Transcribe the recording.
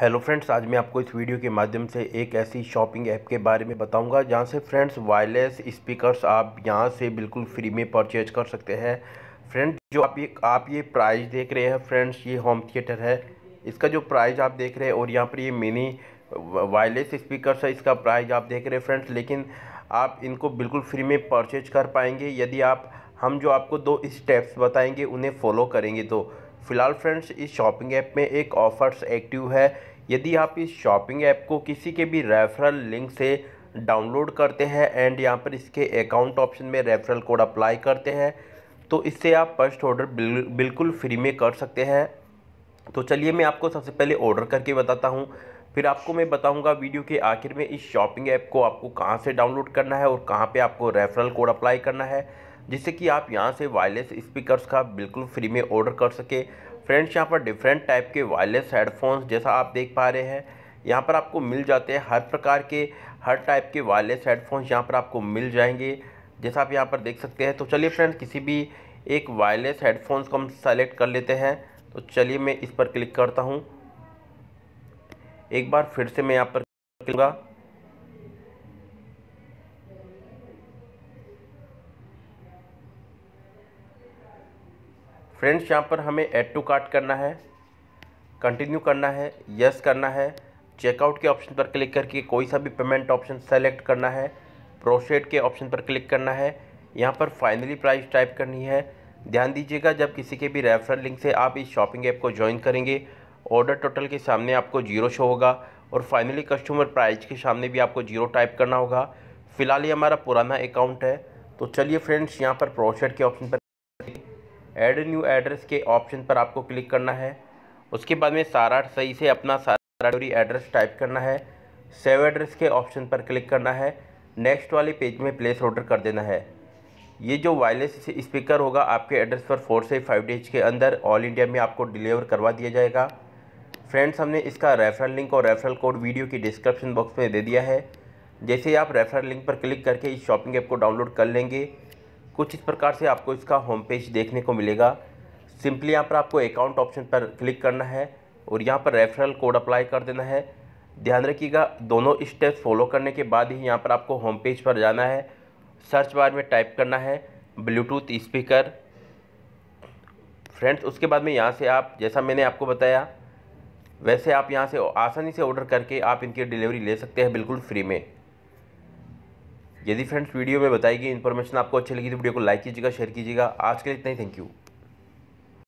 hello friends आज मैं आपको इस वीडियो के माध्यम से एक ऐसी शॉपिंग ऐप के बारे में बताऊंगा जहां से फ्रेंड्स वायरलेस स्पीकर्स आप यहां से बिल्कुल फ्री में परचेज कर सकते हैं फ्रेंड्स जो आप ये आप ये प्राइस देख रहे हैं फ्रेंड्स ये होम थिएटर है इसका जो प्राइस आप देख रहे हैं और यहाँ पर ये मिनी वायरलेस स्पीकरस है इसका प्राइज आप देख रहे हैं फ्रेंड्स लेकिन आप इनको बिल्कुल फ्री में परचेज कर पाएंगे यदि आप हम जो आपको दो स्टेप्स बताएंगे उन्हें फॉलो करेंगे तो फ़िलहाल फ्रेंड्स इस शॉपिंग ऐप में एक ऑफ़र्स एक्टिव है यदि आप इस शॉपिंग ऐप को किसी के भी रेफरल लिंक से डाउनलोड करते हैं एंड यहाँ पर इसके अकाउंट ऑप्शन में रेफरल कोड अप्लाई करते हैं तो इससे आप फर्स्ट ऑर्डर बिल, बिल्कुल फ्री में कर सकते हैं तो चलिए मैं आपको सबसे पहले ऑर्डर करके बताता हूँ फिर आपको मैं बताऊंगा वीडियो के आखिर में इस शॉपिंग ऐप को आपको कहाँ से डाउनलोड करना है और कहाँ पे आपको रेफरल कोड अप्लाई करना है जिससे कि आप यहाँ से वायरलेस स्पीकर्स का बिल्कुल फ्री में ऑर्डर कर सके फ्रेंड्स यहाँ पर डिफरेंट टाइप के वायरलेस हेडफोन्स जैसा आप देख पा रहे हैं यहाँ पर आपको मिल जाते हैं हर प्रकार के हर टाइप के वायरलेस हेडफोन्स यहाँ पर आपको मिल जाएंगे जैसा आप यहाँ पर देख सकते हैं तो चलिए फ्रेंड्स किसी भी एक वायरलेस हेडफोन्स को हम सेलेक्ट कर लेते हैं तो चलिए मैं इस पर क्लिक करता हूँ एक बार फिर से मैं यहाँ पर क्लिक करूँगा फ्रेंड्स यहाँ पर हमें ऐड टू कार्ट करना है कंटिन्यू करना है यस करना है चेकआउट के ऑप्शन पर क्लिक करके कोई सा भी पेमेंट ऑप्शन सेलेक्ट करना है प्रोसेड के ऑप्शन पर क्लिक करना है यहाँ पर फाइनली प्राइस टाइप करनी है ध्यान दीजिएगा जब किसी के भी रेफरल लिंक से आप इस शॉपिंग ऐप को ज्वाइन करेंगे ऑर्डर टोटल के सामने आपको जीरो शो होगा और फाइनली कस्टमर प्राइस के सामने भी आपको जीरो टाइप करना होगा फिलहाल ये हमारा पुराना अकाउंट है तो चलिए फ्रेंड्स यहाँ पर प्रोसेड के ऑप्शन पर ऐड न्यू एड्रेस के ऑप्शन पर आपको क्लिक करना है उसके बाद में सारा सही से अपना सारा एड्रेस टाइप करना है सेव एड्रेस के ऑप्शन पर क्लिक करना है नेक्स्ट वाले पेज में प्लेस ऑर्डर कर देना है ये जो वायरलेस स्पीकर होगा आपके एड्रेस पर फोर से फाइव डेज के अंदर ऑल इंडिया में आपको डिलीवर करवा दिया जाएगा फ्रेंड्स हमने इसका रेफरल लिंक और रेफरल कोड वीडियो की डिस्क्रिप्शन बॉक्स में दे दिया है जैसे ही आप रेफरल लिंक पर क्लिक करके इस शॉपिंग ऐप को डाउनलोड कर लेंगे कुछ इस प्रकार से आपको इसका होम पेज देखने को मिलेगा सिंपली यहाँ पर आपको अकाउंट ऑप्शन पर क्लिक करना है और यहाँ पर रेफरल कोड अप्लाई कर देना है ध्यान रखिएगा दोनों स्टेप्स फॉलो करने के बाद ही यहाँ पर आपको होम पेज पर जाना है सर्च बार में टाइप करना है ब्लूटूथ स्पीकर फ्रेंड्स उसके बाद में यहाँ से आप जैसा मैंने आपको बताया वैसे आप यहाँ से आसानी से ऑर्डर करके आप इनकी डिलीवरी ले सकते हैं बिल्कुल फ्री में यदि फ्रेंड्स वीडियो में बताई गई इन्फॉर्मेशन आपको अच्छी लगी तो वीडियो को लाइक कीजिएगा शेयर कीजिएगा आज के लिए इतना ही थैंक यू